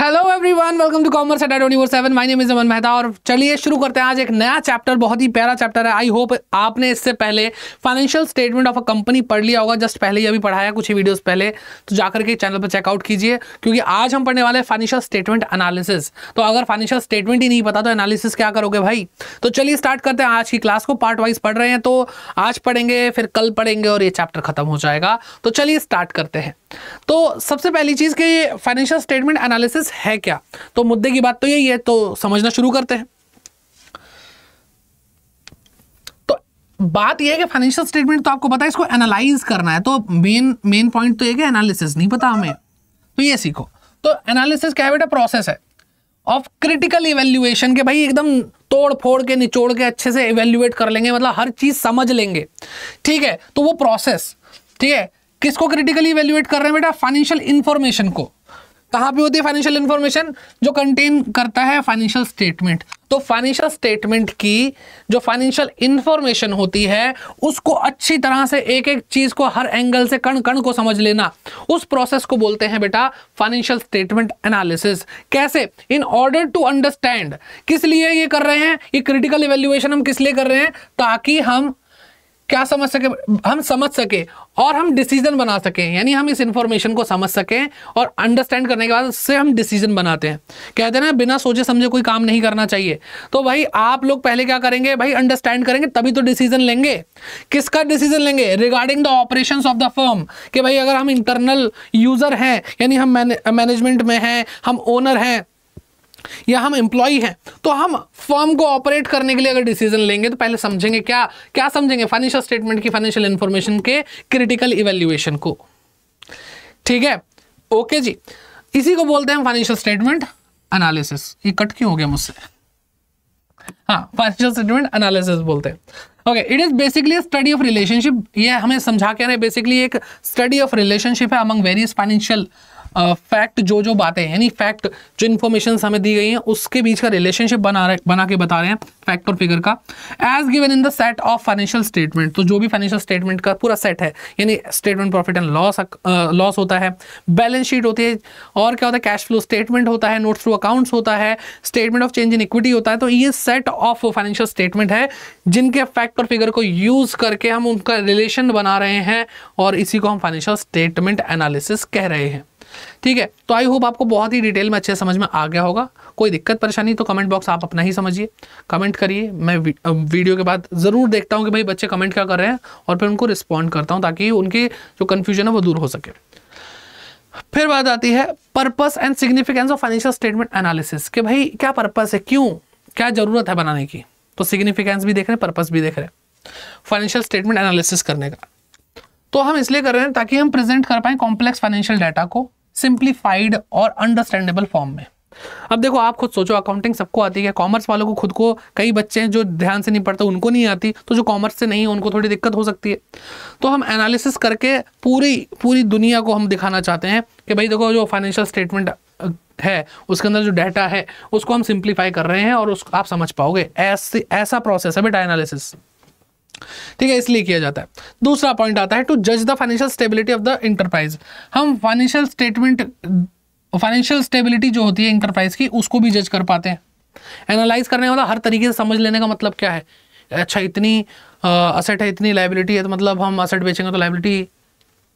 Hello everyone welcome to commerce at twenty four seven my name is Aman Mehta और चलिए शुरू करते हैं आज एक नया चैप्टर बहुत ही प्यारा चैप्टर है आई होप आपने इससे पहले financial statement of a company पढ़ लिया होगा जस्ट पहले ही अभी पढ़ाया कुछ ही वीडियोस पहले तो जाकर के चैनल पर चेकआउट कीजिए क्योंकि आज हम पढ़ने वाले हैं फाइनेंशियल स्टेटमेंट एनालिसिस तो अगर फाइनेंशियल स्टेटमेंट ही नहीं पता तो एनालिसिस क्या करोगे भाई तो चलिए स्टार्ट करते हैं आज की क्लास को पार्ट वाइज पढ़ रहे हैं तो आज पढ़ेंगे फिर कल पढ़ेंगे और ये चैप्टर खत्म हो जाएगा तो चलिए स्टार्ट करते हैं तो सबसे पहली चीज़ कि ये फाइनेंशियल स्टेटमेंट एनालिसिस है क्या तो मुद्दे की बात तो यही है तो समझना शुरू करते हैं तो बात यह है कि फाइनेंशियल स्टेटमेंट तो आपको पता है इसको एनालाइज करना है तो मेन मेन पॉइंट तो यह है एनालिसिस नहीं पता हमें तो ये सीखो तो एनालिसिस क्या है बेटा प्रोसेस है ऑफ क्रिटिकल इवेल्युएशन के भाई एकदम तोड़ फोड़ के निचोड़ के अच्छे से इवेल्युएट कर लेंगे मतलब हर चीज़ समझ लेंगे ठीक है तो वो प्रोसेस ठीक है किसको क्रिटिकली इवेल्युएट कर रहे हैं बेटा फाइनेंशियल इन्फॉर्मेशन को कहाँ पे होती है फाइनेंशियल इन्फॉर्मेशन जो कंटेन करता है फाइनेंशियल स्टेटमेंट तो फाइनेंशियल स्टेटमेंट की जो फाइनेंशियल इंफॉर्मेशन होती है उसको अच्छी तरह से एक एक चीज़ को हर एंगल से कण कण को समझ लेना उस प्रोसेस को बोलते हैं बेटा फाइनेंशियल स्टेटमेंट एनालिसिस कैसे इन ऑर्डर टू अंडरस्टैंड किस लिए ये कर रहे हैं ये क्रिटिकल इवेल्युएशन हम किस लिए कर रहे हैं ताकि हम क्या समझ सके हम समझ सके और हम डिसीजन बना सकें यानी हम इस इंफॉर्मेशन को समझ सकें और अंडरस्टैंड करने के बाद उससे हम डिसीजन बनाते हैं कहते हैं ना बिना सोचे समझे कोई काम नहीं करना चाहिए तो भाई आप लोग पहले क्या करेंगे भाई अंडरस्टैंड करेंगे तभी तो डिसीजन लेंगे किसका डिसीजन लेंगे regarding the operation of the firm कि भाई अगर हम इंटरनल यूज़र हैं यानी हम मैनेजमेंट में हैं हम ओनर हैं या हम एम्प्लॉय हैं तो हम फर्म को ऑपरेट करने के लिए अगर डिसीजन लेंगे तो पहले समझेंगे क्या क्या समझेंगे फाइनेंशियल स्टेटमेंट की फाइनेंशियल इंफॉर्मेशन के क्रिटिकल इवेल्युएशन को ठीक है ओके जी इसी को बोलते हैं फाइनेंशियल स्टेटमेंट एनालिसिस ये कट क्यों हो गया मुझसे हाँ फाइनेंशियल स्टेटमेंट एनालिसिस बोलते हैं okay it is basically study of relationship ये हमें समझा के रहे बेसिकली एक स्टडी ऑफ रिलेशनशिप है अमंग वेरियस फाइनेंशियल फैक्ट जो जो बातें हैं यानी फैक्ट जो इन्फॉर्मेशन हमें दी गई हैं उसके बीच का रिलेशनशिप बना रहे बना के बता रहे हैं फैक्ट और फिगर का as given in the set of financial statement तो जो भी फाइनेंशियल स्टेटमेंट का पूरा सेट है यानी statement profit and loss loss होता है बैलेंस शीट होती है और क्या होता है कैश फ्लो स्टेटमेंट होता है नोट थ्रू अकाउंट्स होता है statement of change in equity होता है तो ये सेट ऑफ फाइनेंशियल स्टेटमेंट है जिनके फैक्ट और फिगर को यूज़ करके हम उनका रिलेशन बना रहे हैं और इसी को हम फाइनेंशियल स्टेटमेंट एनालिसिस कह रहे हैं ठीक है तो आई होप आपको बहुत ही डिटेल में अच्छे समझ में आ गया होगा कोई दिक्कत परेशानी तो कमेंट बॉक्स आप अपना ही समझिए कमेंट करिए मैं वीडियो के बाद ज़रूर देखता हूँ कि भाई बच्चे कमेंट क्या कर रहे हैं और फिर उनको रिस्पॉन्ड करता हूँ ताकि उनके जो कन्फ्यूजन है वो दूर हो सके फिर बात आती है purpose and significance of financial statement analysis कि भाई क्या पर्पस है क्यों क्या ज़रूरत है बनाने की तो सिग्निफिकेंस भी देख रहे हैं पर्पस भी देख रहे हैं फाइनेंशियल स्टेटमेंट एनालिसिस करने का तो हम इसलिए कर रहे हैं ताकि हम प्रेजेंट कर पाए कॉम्प्लेक्स फाइनेंशियल डाटा को सिंप्लीफाइड और अंडरस्टैंडेबल फॉर्म में अब देखो आप खुद सोचो अकाउंटिंग सबको आती है कॉमर्स वालों को खुद को कई बच्चे हैं जो ध्यान से नहीं पढ़ते उनको नहीं आती तो जो कॉमर्स से नहीं है उनको थोड़ी दिक्कत हो सकती है तो हम एनालिसिस करके पूरी पूरी दुनिया को हम दिखाना चाहते हैं कि भाई देखो जो फाइनेंशियल स्टेटमेंट है उसके अंदर जो डाटा है उसको हम सिंप्लीफाई कर रहे हैं और उस आप समझ पाओगे ऐसे ऐसा प्रोसेस है बेटा एनालिसिस ठीक है इसलिए किया जाता है दूसरा पॉइंट आता है टू जज the financial stability of the enterprise हम फाइनेंशियल स्टेटमेंट फाइनेंशियल स्टेबिलिटी जो होती है इंटरप्राइज की उसको भी जज कर पाते हैं एनालाइज करने वाला हर तरीके से समझ लेने का मतलब क्या है अच्छा इतनी असेट है इतनी लाइबिलिटी है तो मतलब हम असेट बेचेंगे तो लाइबिलिटी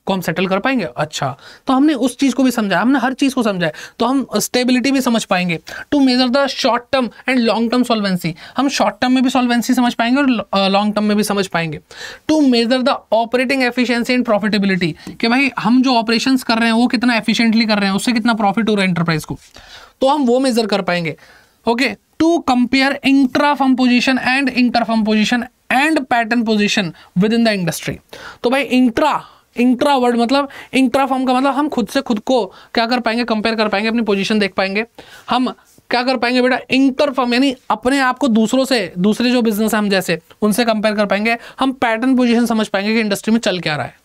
को हम सेटल कर पाएंगे अच्छा तो हमने उस चीज़ को भी समझाया हमने हर चीज़ को समझाया तो हम स्टेबिलिटी भी समझ पाएंगे to measure the short term and long term solvency हम शॉर्ट टर्म में भी सॉल्वेंसी समझ पाएंगे और लॉन्ग टर्म में भी समझ पाएंगे to measure the operating efficiency and profitability कि भाई हम जो ऑपरेशंस कर रहे हैं वो कितना एफिशिएंटली कर रहे हैं उससे कितना प्रॉफिट हो रहा है एंटरप्राइज को तो हम वो मेजर कर पाएंगे okay to compare intra firm position and inter firm position and pattern position within the industry तो भाई इंट्रा इंट्रावर्ड मतलब इंट्रा फॉर्म का मतलब हम खुद से खुद को क्या कर पाएंगे कंपेयर कर पाएंगे अपनी पोजीशन देख पाएंगे हम क्या कर पाएंगे बेटा इंटर फॉर्म यानी अपने आप को दूसरों से दूसरे जो बिजनेस है हम जैसे उनसे कंपेयर कर पाएंगे हम पैटर्न पोजिशन समझ पाएंगे कि इंडस्ट्री में चल क्या रहा है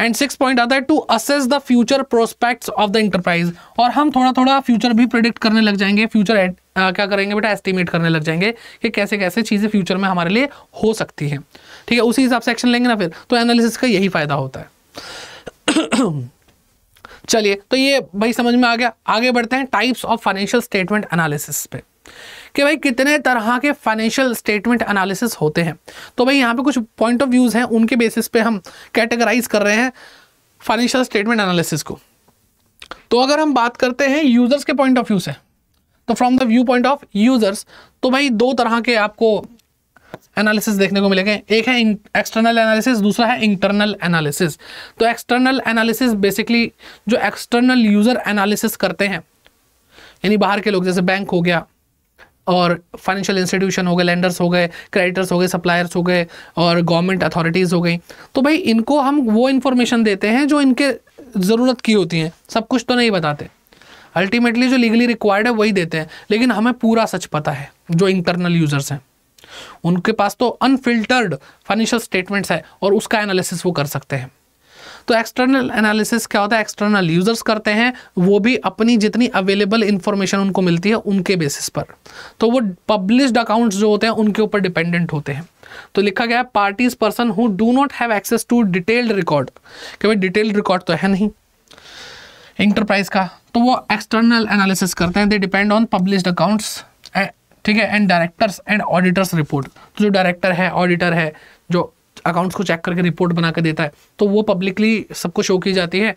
एंड सिक्स पॉइंट आता है to assess the future prospects of the enterprise और हम थोड़ा थोड़ा फ्यूचर भी प्रिडिक्ट करने लग जाएंगे फ्यूचर आ, क्या करेंगे बेटा एस्टिमेट करने लग जाएंगे कि कैसे कैसे चीज़ें फ्यूचर में हमारे लिए हो सकती हैं ठीक है उसी हिसाब से एक्शन लेंगे ना फिर तो एनालिसिस का यही फ़ायदा होता है चलिए तो ये भाई समझ में आ गया आगे बढ़ते हैं types of financial statement analysis पे कि भाई कितने तरह के फाइनेंशियल स्टेटमेंट एनालिसिस होते हैं तो भाई यहाँ पे कुछ पॉइंट ऑफ व्यूज़ हैं उनके बेसिस पे हम कैटेगराइज कर रहे हैं फाइनेंशियल स्टेटमेंट एनालिसिस को तो अगर हम बात करते हैं यूज़र्स के पॉइंट ऑफ व्यू से तो from the view point of users तो भाई दो तरह के आपको एनालिसिस देखने को मिलेंगे एक है एक्सटर्नल एनालिसिस दूसरा है इंटरनल एनालिसिस तो एक्सटर्नल एनालिसिस बेसिकली जो एक्सटर्नल यूज़र एनालिसिस करते हैं यानी बाहर के लोग जैसे बैंक हो गया और फाइनेंशियल इंस्टीट्यूशन हो गए लेंडर्स हो गए क्रेडिटर्स हो गए सप्लायर्स हो गए और गवर्नमेंट अथॉरिटीज़ हो गई तो भाई इनको हम वो इन्फॉर्मेशन देते हैं जो इनके ज़रूरत की होती हैं सब कुछ तो नहीं बताते अल्टीमेटली जो लीगली रिक्वायर्ड है वही देते हैं लेकिन हमें पूरा सच पता है जो इंटरनल यूजर्स हैं उनके पास तो अनफिल्टर्ड फाइनेंशियल स्टेटमेंट्स है और उसका एनालिसिस वो कर सकते हैं तो एक्सटर्नल एनालिसिस क्या होता है एक्सटर्नल यूजर्स करते हैं वो भी अपनी जितनी अवेलेबल इंफॉर्मेशन उनको मिलती है उनके बेसिस पर तो वो पब्लिश्ड अकाउंट्स जो होते हैं उनके ऊपर डिपेंडेंट होते हैं तो लिखा गया है parties person who do not have access to detailed record क्योंकि भाई डिटेल्ड रिकॉर्ड तो है नहीं इंटरप्राइज का तो वो एक्सटर्नल एनालिसिस करते हैं they depend on publish accounts ठीक है and directors and auditors report तो जो डायरेक्टर है ऑडिटर है जो अकाउंट्स को चेक करके रिपोर्ट बना के देता है तो वो पब्लिकली सबको शो की जाती है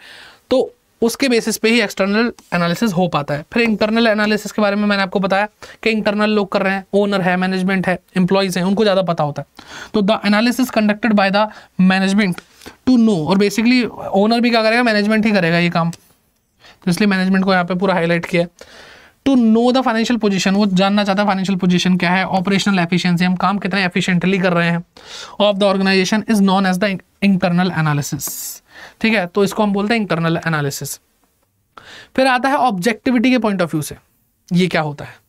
तो उसके बेसिस पे ही एक्सटर्नल एनालिसिस हो पाता है फिर इंटरनल एनालिसिस के बारे में मैंने आपको बताया कि इंटरनल लोग कर रहे हैं ओनर है मैनेजमेंट है एम्प्लॉयज़ हैं उनको ज़्यादा पता होता है तो the analysis conducted by the management to know और बेसिकली ओनर भी क्या करेगा मैनेजमेंट ही करेगा ये काम तो इसलिए मैनेजमेंट को यहाँ पे पूरा हाईलाइट किया to know the financial position वो जानना चाहता है फाइनेंशियल पोजीशन क्या है ऑपरेशनल एफिशिएंसी हम काम कितने एफिशिएंटली कर रहे हैं of the organization is known as the internal analysis ठीक है तो इसको हम बोलते हैं इंटरनल एनालिसिस फिर आता है ऑब्जेक्टिविटी के पॉइंट ऑफ व्यू से ये क्या होता है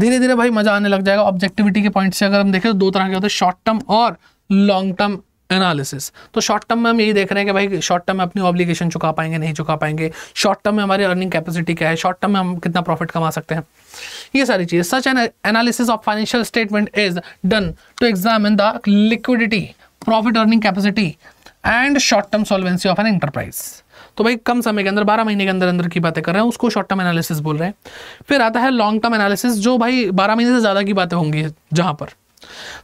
धीरे धीरे भाई मजा आने लग जाएगा ऑब्जेक्टिविटी के पॉइंट से अगर हम देखें तो दो तरह के होते हैं शॉर्ट टर्म और लॉन्ग टर्म एनालिसिस तो शॉर्ट टर्म में हम यही देख रहे हैं कि भाई शॉर्ट टर्म में अपनी ऑब्लिगेशन चुका पाएंगे नहीं चुका पाएंगे शॉर्ट टर्म में हमारी अर्निंग कैपेसिटी क्या है शॉर्ट टर्म में हम कितना प्रॉफिट कमा सकते हैं ये सारी चीज़ such an analysis of financial statement is done to examine the liquidity profit earning capacity and short term solvency of an enterprise तो भाई कम समय के अंदर बारह महीने के अंदर अंदर की बातें कर रहे हैं उसको शॉर्ट टर्म एनालिसिस बोल रहे हैं फिर आता है लॉन्ग टर्म एनालिसिस जो भाई बारह महीने से ज़्यादा की बातें होंगी जहाँ पर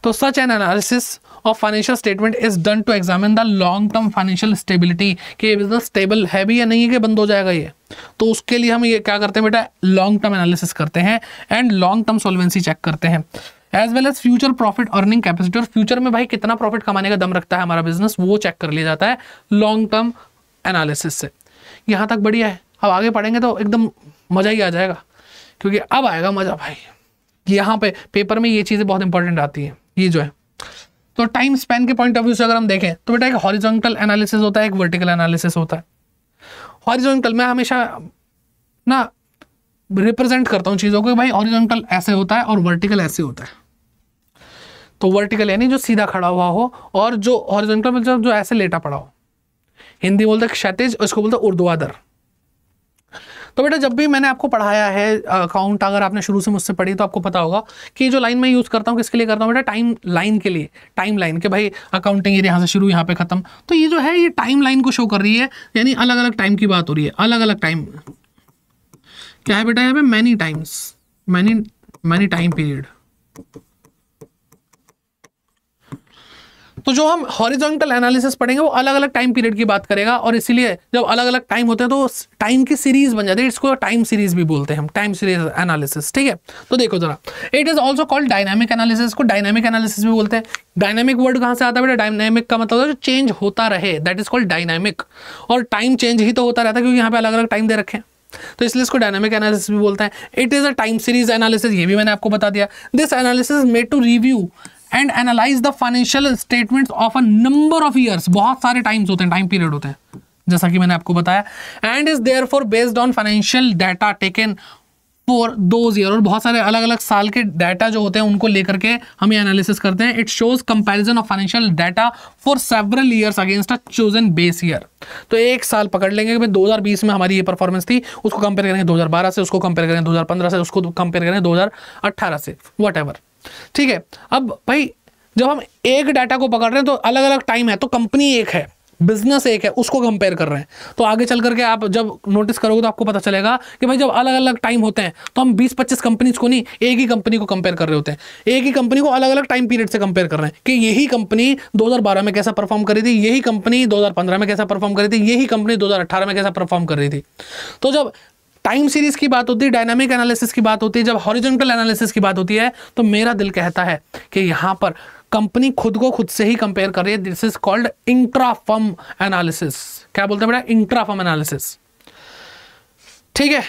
तो such an analysis of financial statement is done to examine the long term financial stability कि बिजनेस स्टेबल है भी या नहीं है कि बंद हो जाएगा ये तो उसके लिए हम ये क्या करते हैं बेटा लॉन्ग टर्म एनालिसिस करते हैं and long term solvency check करते हैं as well as future profit earning capacity और फ्यूचर में भाई कितना प्रॉफिट कमाने का दम रखता है हमारा बिजनेस वो चेक कर लिया जाता है लॉन्ग टर्म एनालिसिस से यहाँ तक बढ़िया है अब आगे पढ़ेंगे तो एकदम मज़ा ही आ जाएगा क्योंकि अब आएगा मज़ा भाई यहाँ पे पेपर में ये चीज़ें बहुत इंपॉर्टेंट आती है ये जो है तो टाइम स्पेन के पॉइंट ऑफ व्यू से अगर हम देखें तो बेटा एक हॉरिजॉन्टल एनालिसिस होता है एक वर्टिकल एनालिसिस होता है हॉरिजॉन्टल मैं हमेशा ना रिप्रेजेंट करता हूँ चीज़ों को भाई हॉरिजॉन्टल ऐसे होता है और वर्टिकल ऐसे होता है तो वर्टिकल यानी जो सीधा खड़ा हुआ हो और जो हॉरिजॉन्टल मतलब जो ऐसे लेटा पड़ा हो हिंदी बोलते क्षतिज उसको बोलते उर्दुआदर तो बेटा जब भी मैंने आपको पढ़ाया है अकाउंट अगर आपने शुरू से मुझसे पढ़ी तो आपको पता होगा कि जो लाइन मैं यूज़ करता हूँ किसके लिए करता हूँ बेटा टाइम लाइन के लिए टाइम लाइन के भाई अकाउंटिंग ईयर यहाँ से शुरू यहाँ पे ख़त्म तो ये जो है ये टाइम लाइन को शो कर रही है यानी अलग अलग टाइम की बात हो रही है अलग अलग टाइम क्या है बेटा यहाँ पे many times many many time period तो जो हम हॉरिजॉन्टल एनालिसिस पढ़ेंगे वो अलग अलग टाइम पीरियड की बात करेगा और इसीलिए जब अलग अलग टाइम होते हैं तो टाइम की सीरीज बन जाती है इसको टाइम सीरीज भी बोलते हैं हम टाइम सीरीज एनालिसिस ठीक है तो देखो जरा it is also called dynamic analysis को डायनामिक एनालिसिस भी बोलते हैं डायनामिक वर्ड कहाँ से आता है बेटा डायनामिक का मतलब जो चेंज होता रहे दैट इज कॉल्ड डायनामिक और टाइम चेंज ही तो होता रहता है क्योंकि यहाँ पे अलग अलग टाइम दे रखे हैं तो इसलिए इसको डायनामिक एनालिसिस भी बोलते हैं it is a time series analysis ये भी मैंने आपको बता दिया this analysis made to review and analyse the financial statement of a number of years बहुत सारे टाइम्स होते हैं टाइम पीरियड होते हैं जैसा कि मैंने आपको बताया and is therefore based on financial data taken for those year और बहुत सारे अलग अलग साल के डाटा जो होते हैं उनको लेकर के हम ये एनालिसिस करते हैं it shows comparison of financial data for several years against a chosen base year तो एक साल पकड़ लेंगे कि बीस में हमारी ये परफॉर्मेंस थी उसको कंपेयर करेंगे बारह से उसको कंपेयर करेंगे पंद्रह से उसको कंपेयर करेंगे दो हज़ार अट्ठारह से वट एवर ठीक है अब भाई जब हम एक डाटा को पकड़ रहे हैं तो अलग अलग टाइम है तो कंपनी एक है बिजनेस एक है उसको कंपेयर कर रहे हैं तो आगे चल करके आप जब नोटिस करोगे तो आपको पता चलेगा कि भाई जब अलग अलग टाइम होते हैं तो हम 20-25 कंपनीज को नहीं एक ही कंपनी को कंपेयर कर रहे होते हैं एक ही कंपनी को अलग अलग टाइम पीरियड से कंपेयर कर रहे हैं कि यही कंपनी 2012 में कैसा परफॉर्म करी थी यही कंपनी 2015 में कैसा परफॉर्म करी थी यही कंपनी 2018 में कैसा परफॉर्म कर रही थी तो जब टाइम सीरीज की बात होती है डायनामिक एनालिसिस की बात होती है जब हॉरिजेंटल एनालिसिस की बात होती है तो मेरा दिल कहता है कि यहाँ पर कंपनी खुद को खुद से ही कंपेयर कर रही है this is called intra firm analysis क्या बोलते हैं बेटा इंट्राफर्म एनालिसिस ठीक है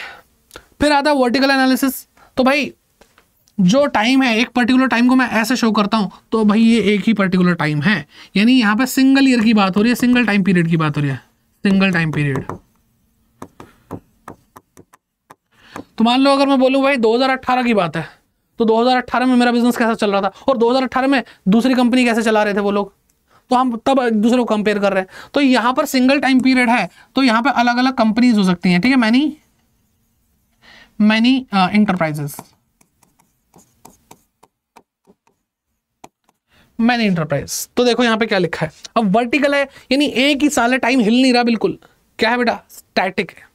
फिर आता है वर्टिकल एनालिसिस तो भाई जो टाइम है एक पर्टिकुलर टाइम को मैं ऐसे शो करता हूं तो भाई ये एक ही पर्टिकुलर टाइम है यानी यहां पे सिंगल ईयर की बात हो रही है सिंगल टाइम पीरियड की बात हो रही है सिंगल टाइम पीरियड तो मान लो अगर मैं बोलूँ भाई 2018 की बात है तो 2018 में मेरा बिजनेस कैसा चल रहा था और 2018 में दूसरी कंपनी कैसे चला रहे थे वो लोग तो हम तब एक दूसरे को कंपेयर कर रहे हैं तो यहाँ पर सिंगल टाइम पीरियड है तो यहाँ पर अलग अलग कंपनीज हो सकती हैं ठीक है many many enterprises many enterprise तो देखो यहाँ पे क्या लिखा है अब वर्टिकल है यानी एक ही साल है टाइम हिल नहीं रहा बिल्कुल क्या है बेटा स्टैटिक है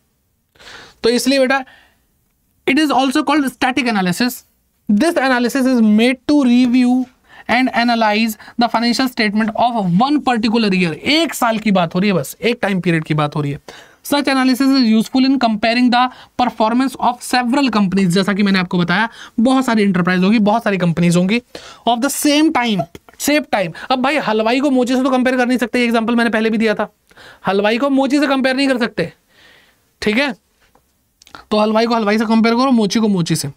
तो इसलिए बेटा It is also called static analysis. This analysis is made to review and analyse the financial statement of one particular year एक साल की बात हो रही है बस एक टाइम पीरियड की बात हो रही है such analysis is useful in comparing the performance of several companies जैसा कि मैंने आपको बताया बहुत सारी इंटरप्राइज होगी बहुत सारी कंपनीज होंगी of the same time same time अब भाई हलवाई को मोचे से तो कंपेयर कर नहीं सकते एग्जाम्पल मैंने पहले भी दिया था हलवाई को मोची से कंपेयर नहीं कर सकते ठीक है तो हलवाई को हलवाई से कंपेयर करो मोची को मोची से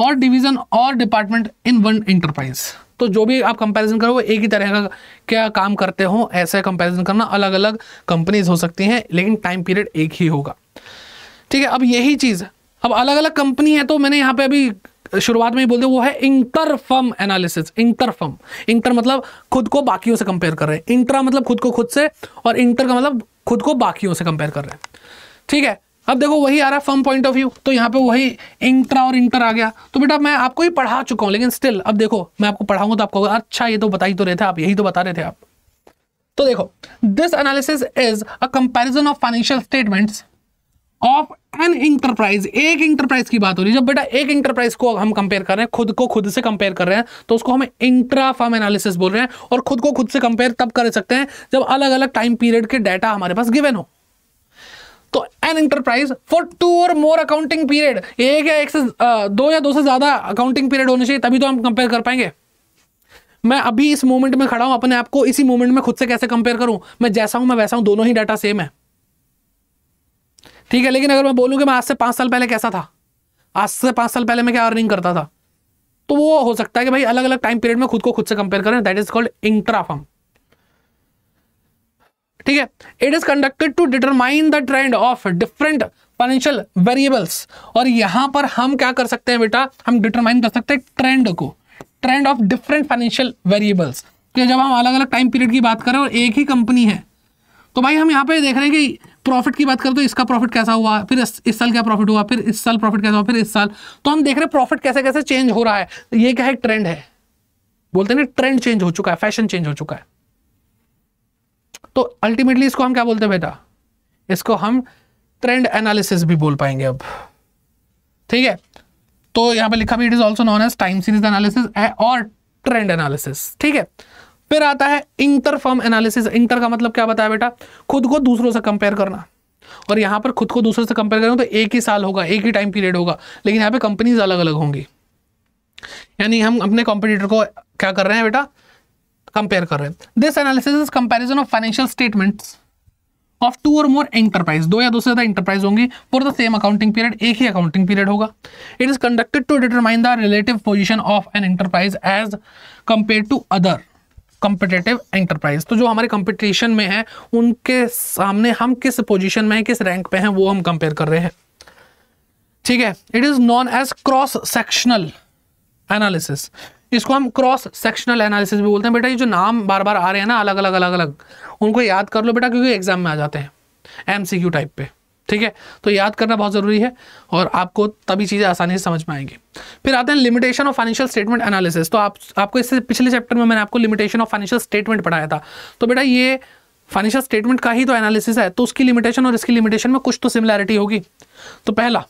और डिवीज़न और डिपार्टमेंट इन वन इंटरप्राइज तो जो भी आप कंपैरिजन करो वो एक ही तरह का क्या काम करते हो ऐसा कंपैरिजन करना अलग अलग कंपनीज हो सकती हैं लेकिन टाइम पीरियड एक ही होगा ठीक है अब यही चीज़ अब अलग अलग कंपनी है तो मैंने यहाँ पे अभी शुरुआत में ही दिया वो है inter firm analysis inter firm inter मतलब खुद को बाकियों से कंपेयर कर रहे हैं इंटरा मतलब खुद को खुद से और इंटर का मतलब खुद को बाकियों से कंपेयर कर रहे हैं ठीक है अब देखो वही आ रहा फर्म पॉइंट ऑफ व्यू तो यहाँ पे वही इंट्रा और इंटर आ गया तो बेटा मैं आपको ही पढ़ा चुका हूँ लेकिन स्टिल अब देखो मैं आपको पढ़ाऊंगा तो आपको अच्छा ये तो बता ही तो रहे थे आप यही तो बता रहे थे आप तो देखो this analysis is a comparison of financial statement of an enterprise एक इंटरप्राइज की बात हो रही है जब बेटा एक इंटरप्राइज को हम कंपेयर कर रहे हैं खुद को खुद से कंपेयर कर रहे हैं तो उसको हम इंट्रा फर्म एनालिसिस बोल रहे हैं और खुद को खुद से कंपेयर तब कर सकते हैं जब अलग अलग टाइम पीरियड के डाटा हमारे पास गिवन हो तो N enterprise for to or more accounting period एक या एक से दो या दो से ज़्यादा अकाउंटिंग पीरियड होने चाहिए तभी तो हम कंपेयर कर पाएंगे मैं अभी इस मोमेंट में खड़ा हूं अपने आप को इसी मोमेंट में खुद से कैसे कंपेयर करूं मैं जैसा हूं मैं वैसा हूं दोनों ही डाटा सेम है ठीक है लेकिन अगर मैं बोलूं कि मैं आज से पांच साल पहले कैसा था आज से पांच साल पहले मैं क्या अर्निंग करता था तो वो हो सकता है कि भाई अलग अलग टाइम पीरियड में खुद को खुद से कंपेयर करें दैट इज कॉल्ड इंट्राफर्म ठीक है it is conducted to determine the trend of different financial variables और यहां पर हम क्या कर सकते हैं बेटा हम डिटरमाइन कर सकते हैं ट्रेंड को trend of different financial variables कि जब हम अलग अलग टाइम पीरियड की बात करें और एक ही कंपनी है तो भाई हम यहाँ पे देख रहे हैं कि प्रॉफिट की बात करें तो इसका प्रॉफिट कैसा हुआ फिर इस, इस साल क्या प्रॉफिट हुआ फिर इस साल प्रॉफिट कैसा हुआ फिर इस साल तो हम देख रहे हैं प्रॉफिट कैसे कैसे चेंज हो रहा है ये क्या है ट्रेंड है बोलते हैं ना ट्रेंड चेंज हो चुका है फैशन चेंज हो चुका है तो अल्टीमेटली इसको हम क्या बोलते हैं बेटा इसको हम ट्रेंड एनालिसिस भी बोल पाएंगे अब ठीक है तो यहां पे लिखा भी it is also known as time series analysis और ट्रेंड एनालिसिस ठीक है फिर आता है इंटर फर्म एनालिसिस इंटर का मतलब क्या बताया बेटा खुद को दूसरों से कंपेयर करना और यहां पर खुद को दूसरों से कंपेयर करें तो एक ही साल होगा एक ही टाइम पीरियड होगा लेकिन यहां पे कंपनीज अलग अलग होंगी यानी हम अपने कॉम्पिटिटर को क्या कर रहे हैं बेटा कंपेयर कर रहे हैं this analysis is comparison of financial statements of two or more enterprise दो या दो से ज्यादा इंटरप्राइज होंगी for the same accounting period एक ही अकाउंटिंग पीरियड होगा it is conducted to determine the relative position of an enterprise as compare to other competitive enterprise तो जो हमारे कंपिटिशन में है उनके सामने हम किस पोजिशन में है किस रैंक पे हैं वो हम कंपेयर कर रहे हैं ठीक है it is known as cross sectional analysis इसको हम क्रॉस सेक्शनल एनालिसिस भी बोलते हैं बेटा ये जो नाम बार बार आ रहे हैं ना अलग अलग अलग अलग उनको याद कर लो बेटा क्योंकि एग्जाम में आ जाते हैं एम टाइप पे ठीक है तो याद करना बहुत ज़रूरी है और आपको तभी चीज़ें आसानी से समझ में आएंगी फिर आते हैं limitation of financial statement analysis तो आप आपको इससे पिछले चैप्टर में मैंने आपको लिमिटेशन ऑफ फाइनेंशियल स्टेटमेंट पढ़ाया था तो बेटा ये फाइनेंशियल स्टेटमेंट का ही तो एनालिसिस है तो उसकी लिमिटेशन और इसकी लिमिटेशन में कुछ तो सिमिलैरिटी होगी तो पहला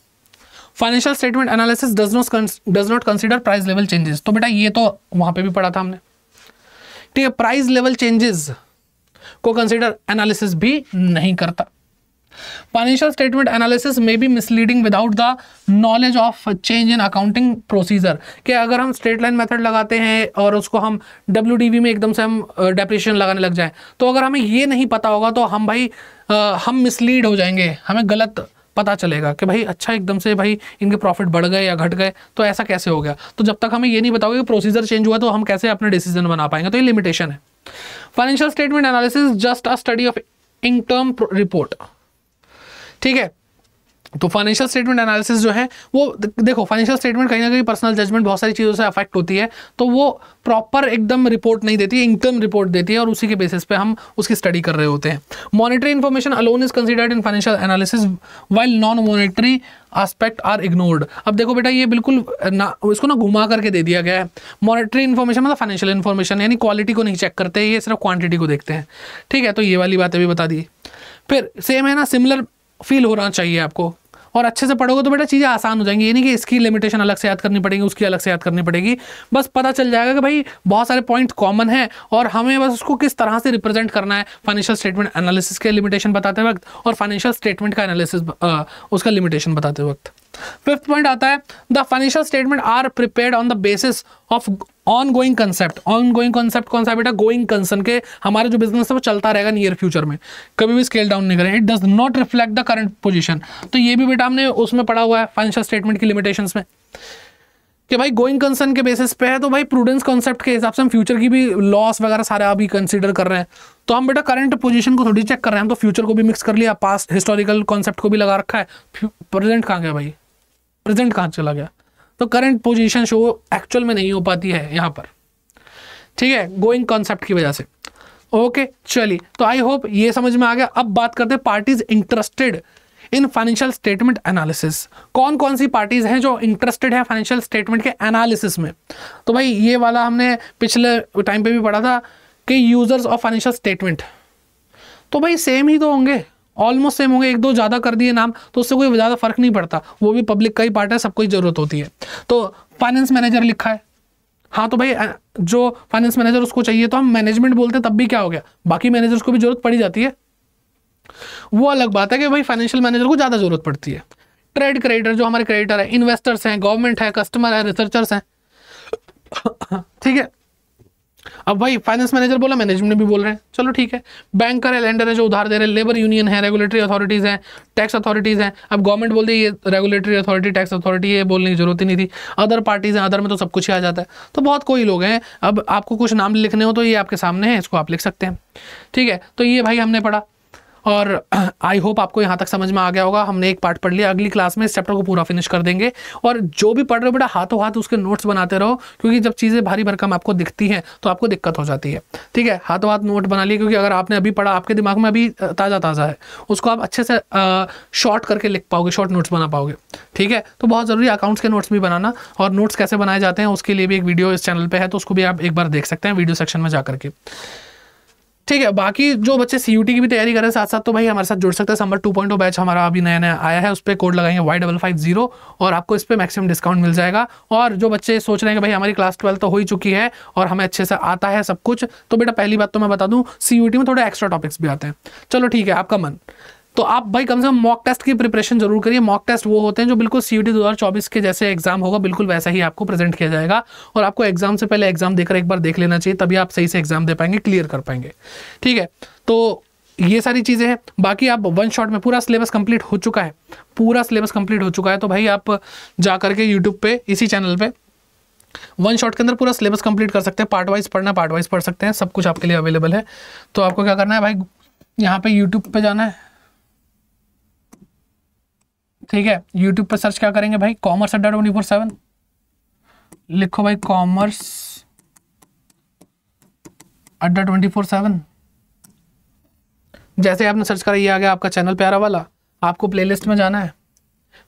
financial statement analysis does not does not consider price level changes तो बेटा ये तो वहां पे भी पढ़ा था हमने ठीक है प्राइस लेवल चेंजेस को कंसिडर एनालिसिस भी नहीं करता फाइनेंशियल स्टेटमेंट एनालिसिस में भी misleading without the knowledge of change in accounting procedure कि अगर हम स्ट्रेट लाइन मेथड लगाते हैं और उसको हम डब्ल्यू में एकदम से हम डेप्रेशन लगाने लग जाएं तो अगर हमें ये नहीं पता होगा तो हम भाई आ, हम मिसलीड हो जाएंगे हमें गलत पता चलेगा कि भाई अच्छा एकदम से भाई इनके प्रॉफिट बढ़ गए या घट गए तो ऐसा कैसे हो गया तो जब तक हमें ये नहीं बताओगे कि प्रोसीजर चेंज हुआ तो हम कैसे अपने डिसीजन बना पाएंगे तो ये लिमिटेशन है financial statement analysis just a study of income report ठीक है तो फाइनेंशियल स्टेटमेंट एनालिसिस जो है वो देखो फाइनेंशियल स्टेटमेंट कहीं ना कहीं पर्सनल जजमेंट बहुत सारी चीज़ों से अफेक्ट होती है तो वो प्रॉपर एकदम रिपोर्ट नहीं देती इनकम रिपोर्ट देती है और उसी के बेसिस पे हम उसकी स्टडी कर रहे होते हैं monetary information alone is considered in financial analysis while non monetary aspect are ignored अब देखो बेटा ये बिल्कुल ना इसको ना घुमा करके दे दिया गया है मॉनिटरी इन्फॉर्मेशन मतलब फाइनेंशियल इन्फॉर्मेशन यानी क्वालिटी को नहीं चेक करते ये सिर्फ क्वान्टिटी को देखते हैं ठीक है तो ये वाली बातें भी बता दी फिर सेम है ना सिमिलर फील हो रहा चाहिए आपको और अच्छे से पढ़ोगे तो बेटा चीज़ें आसान हो जाएंगी ये नहीं कि इसकी लिमिटेशन अलग से याद करनी पड़ेगी उसकी अलग से याद करनी पड़ेगी बस पता चल जाएगा कि भाई बहुत सारे पॉइंट कॉमन है और हमें बस उसको किस तरह से रिप्रेजेंट करना है फाइनेंशियल स्टेटमेंट एनालिसिस के लिमिटेशन बताते वक्त और फाइनेंशियल स्टेटमेंट का एनालिसिस उसका लिमिटेशन बताते वक्त फिफ्थ पॉइंट आता है the financial statement are prepared on the basis of on going concept on going concept कौन सा बेटा गोइंग कंसर्न के हमारे जो बिजनेस है वो चलता रहेगा नियर फ्यूचर में कभी भी स्केल डाउन नहीं करें it does not reflect the current position तो ये भी बेटा हमने उसमें पढ़ा हुआ है फाइनेंशियल स्टेटमेंट की लिमिटेशन में कि भाई गोइंग कंसर्न के बेसिस पे है तो भाई प्रूडेंस कॉन्सेप्ट के हिसाब से हम फ्यूचर की भी लॉस वगैरह सारे अभी कंसिडर कर रहे हैं तो हम बेटा करंट पोजीशन को थोड़ी चेक कर रहे हैं हम तो फ्यूचर को भी मिक्स कर लिया पास हिस्टोरिकल कॉन्सेप्ट को भी लगा रखा है प्रेजेंट कहाँ गया भाई प्रेजेंट कहाँ चला गया तो करंट पोजिशन शो एक्चुअल में नहीं हो पाती है यहाँ पर ठीक है गोइंग कॉन्सेप्ट की वजह से ओके चलिए तो आई होप ये समझ में आ गया अब बात करते हैं parties interested in financial statement analysis कौन कौन सी पार्टीज हैं जो इंटरेस्टेड है फाइनेंशियल स्टेटमेंट के एनालिसिस में तो भाई ये वाला हमने पिछले टाइम पे भी पढ़ा था कि यूजर्स ऑफ फाइनेंशियल स्टेटमेंट तो भाई सेम ही तो होंगे ऑलमोस्ट सेम होंगे एक दो ज़्यादा कर दिए नाम तो उससे कोई ज़्यादा फर्क नहीं पड़ता वो भी पब्लिक का ही पार्ट है सबको ज़रूरत होती है तो फाइनेंस मैनेजर लिखा है हाँ तो भाई जो फाइनेंस मैनेजर उसको चाहिए तो हम मैनेजमेंट बोलते हैं तब भी क्या हो गया बाकी मैनेजर्स को भी जरूरत पड़ी जाती है वो लग바타 કે ભાઈ ફાઇનાન્શિયલ મેનેજર કો જ્યાદા જરૂરત પડતી હૈ ટ્રેડ ક્રેડિટર જો હમારે ક્રેડિટર હે ઇન્વેસ્ટર્સ હે ગવર્નમેન્ટ હે કસ્ટમર હે રિસર્ચર હે ઠીક હે અબ ભાઈ ફાઇનાન્સ મેનેજર બોલા મેનેજમેન્ટ મે ભી બોલ રહે ચાલો ઠીક હે બેંક કર એલેન્ડર હે જો ઉધાર દે રહે લેબર યુનિયન હે રેગ્યુલેટરી ઓથોરિટીઝ હે ટેક્સ ઓથોરિટીઝ હે અબ ગવર્નમેન્ટ બોલ દે યે રેગ્યુલેટરી ઓથોરિટી ટેક્સ ઓથોરિટી હે બોલને કી જરૂરત નહીં થી અધર પાર્ટીઝ હે અધર મે તો સબ કુછ આ જાતા હે તો બહોત કોઈ લોગ હે અબ આપકો કુછ નામ લે લખને હો તો યે આપકે સામને હે ইসકો આપ લખ સકતે હે ઠીક હે તો યે ભાઈ હમને પડા और आई होप आपको यहाँ तक समझ में आ गया होगा हमने एक पार्ट पढ़ लिया अगली क्लास में इस चैप्टर को पूरा फिनिश कर देंगे और जो भी पढ़ रहे हो बेटा हाथों हाथ उसके नोट्स बनाते रहो क्योंकि जब चीज़ें भारी भरकम आपको दिखती हैं तो आपको दिक्कत हो जाती है ठीक है हाथों हाथ नोट बना लिए क्योंकि अगर आपने अभी पढ़ा आपके दिमाग में अभी ताज़ा ताज़ा है उसको आप अच्छे से शॉर्ट करके लिख पाओगे शॉर्ट नोट्स बना पाओगे ठीक है तो बहुत ज़रूरी अकाउंट्स के नोट्स भी बनाना और नोट्स कैसे बनाए जाते हैं उसके लिए भी एक वीडियो इस चैनल पर है तो उसको भी आप एक बार देख सकते हैं वीडियो सेक्शन में जा करके ठीक है बाकी जो बच्चे सी की भी तैयारी कर रहे हैं साथ साथ तो भाई हमारे साथ जुड़ सकते हैं समर टू पॉइंट बैच हमारा अभी नया नया आया है उस पर कोड लगाएंगे वाई डबल फाइव जीरो और आपको इस पर मैक्सिमम डिस्काउंट मिल जाएगा और जो बच्चे सोच रहे हैं कि भाई हमारी क्लास ट्वेल्थ तो हो ही चुकी है और हमें अच्छे से आता है सब कुछ तो बेटा पहली बात तो मैं बता दूँ सी में थोड़े एक्स्ट्रा टॉपिक्स भी आते हैं चलो ठीक है आपका मन तो आप भाई कम से कम मॉक टेस्ट की प्रिपरेशन जरूर करिए मॉक टेस्ट वो होते हैं जो बिल्कुल सी यू के जैसे एग्जाम होगा बिल्कुल वैसा ही आपको प्रेजेंट किया जाएगा और आपको एग्जाम से पहले एग्जाम देकर एक बार देख लेना चाहिए तभी आप सही से एग्जाम दे पाएंगे क्लियर कर पाएंगे ठीक है तो ये सारी चीज़ें हैं बाकी आप वन शॉट में पूरा सिलेबस कंप्लीट हो चुका है पूरा सिलेबस कंप्लीट हो चुका है तो भाई आप जा करके यूट्यूब पे इसी चैनल पे वन शॉट के अंदर पूरा सिलेबस कंप्लीट कर सकते हैं पार्ट वाइज पढ़ना पार्ट वाइज पढ़ सकते हैं सब कुछ आपके लिए अवेलेबल है तो आपको क्या करना है भाई यहाँ पे यूट्यूब पे जाना है ठीक है यूट्यूब पर सर्च क्या करेंगे भाई कॉमर्स अड्डा ट्वेंटी फोर सेवन लिखो भाई कॉमर्स अड्डा ट्वेंटी फोर सेवन जैसे आपने सर्च करा ये आ गया आपका चैनल प्यारा वाला आपको प्लेलिस्ट में जाना है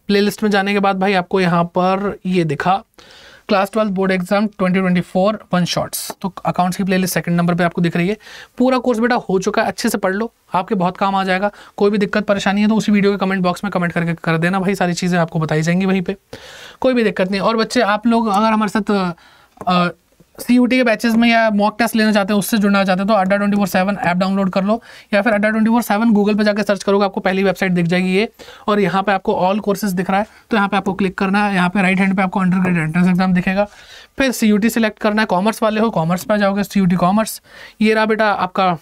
प्लेलिस्ट में जाने के बाद भाई आपको यहाँ पर ये दिखा class twelfth board exam 2024 one shots तो अकाउंट्स की प्लेलिस्ट सेकंड नंबर पे आपको दिख रही है पूरा कोर्स बेटा हो चुका है अच्छे से पढ़ लो आपके बहुत काम आ जाएगा कोई भी दिक्कत परेशानी है तो उसी वीडियो के कमेंट बॉक्स में कमेंट करके कर देना भाई सारी चीज़ें आपको बताई जाएंगी वहीं पर कोई भी दिक्कत नहीं और बच्चे आप लोग अगर हमारे साथ सी के बैचेस में या मॉक टेस्ट लेना चाहते हैं उससे जुड़ना चाहते हैं तो Adda twenty four seven app download कर लो या फिर अड्डा ट्वेंटी फोर सेवन गूगल पर जाकर सर्च करोगे आपको पहली वेबसाइट दिख जाएगी ये और यहाँ पे आपको ऑल कोर्सेज दिख रहा है तो यहाँ पे आपको क्लिक करना है यहाँ पे राइट हैंड पे आपको अंडर ग्रेड एंट्रेंस एग्जाम दिखेगा फिर सी यू सिलेक्ट करना है कॉमर्स वाले हो कॉमर्स में जाओगे सी यू कॉमर्स ये रहा बेटा आपका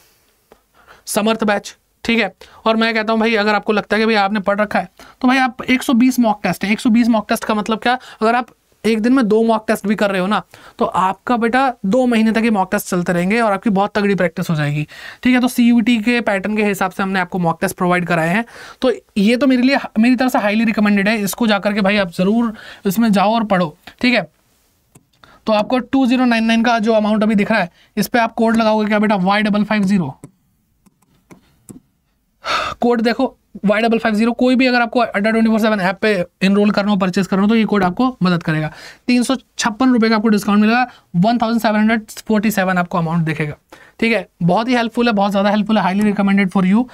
समर्थ बैच ठीक है और मैं कहता हूँ भाई अगर आपको लगता है कि भाई आपने पढ़ रखा है तो भाई आप 120 मॉक टेस्ट है 120 मॉक टेस्ट का मतलब क्या अगर आप एक दिन में दो मॉक टेस्ट भी कर रहे हो ना तो आपका बेटा दो महीने तक ये मॉक टेस्ट चलते रहेंगे और आपकी बहुत तगड़ी प्रैक्टिस हो जाएगी ठीक है तो सी के पैटर्न के हिसाब से हमने आपको मॉक टेस्ट प्रोवाइड कराए हैं तो ये तो मेरे लिए मेरी तरफ से हाईली रिकमेंडेड है इसको जाकर के भाई आप ज़रूर इसमें जाओ और पढ़ो ठीक है तो आपको 2099 का जो अमाउंट अभी दिख रहा है इस पर आप कोड लगाओगे क्या बेटा Y double five zero code देखो वाई डबल फाइव जीरो कोई भी अगर आपको Adda twenty four seven app पे इनरोल करना हो परचेस करना हो तो ये कोड आपको मदद करेगा तीन सौ छप्पन रुपये का आपको डिस्काउंट मिलेगा one thousand seven hundred forty seven आपको अमाउंट देखेगा ठीक है बहुत ही हेल्पफुल है बहुत ज़्यादा हेल्पफुल है हाईली रिकमेंडेड फॉर यू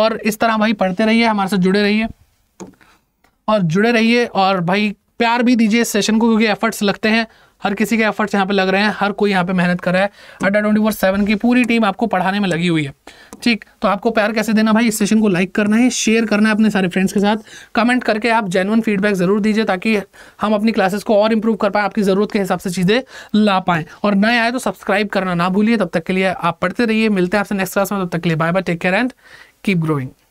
और इस तरह भाई पढ़ते रहिए हमारे साथ जुड़े रहिए और जुड़े रहिए और भाई प्यार भी दीजिए इस सेशन को क्योंकि एफर्ट्स लगते हैं हर किसी के एफर्ट्स यहाँ पे लग रहे हैं हर कोई यहाँ पे मेहनत कर रहा है अड्डा ट्वेंटी फोर सेवन की पूरी टीम आपको पढ़ाने में लगी हुई है ठीक तो आपको प्यार कैसे देना भाई इस सेशन को लाइक करना है शेयर करना है अपने सारे फ्रेंड्स के साथ कमेंट करके आप जेनवन फीडबैक ज़रूर दीजिए ताकि हम अपनी क्लासेस को और इम्प्रूव कर पाए आपकी ज़रूरत के हिसाब से चीज़ें ला पाएँ और नए आए तो सब्सक्राइब करना ना भूलिए तब तक के लिए आप पढ़ते रहिए मिलते हैं आपसे नेक्स्ट क्लास में तब तक के लिए bye bye take care and keep growing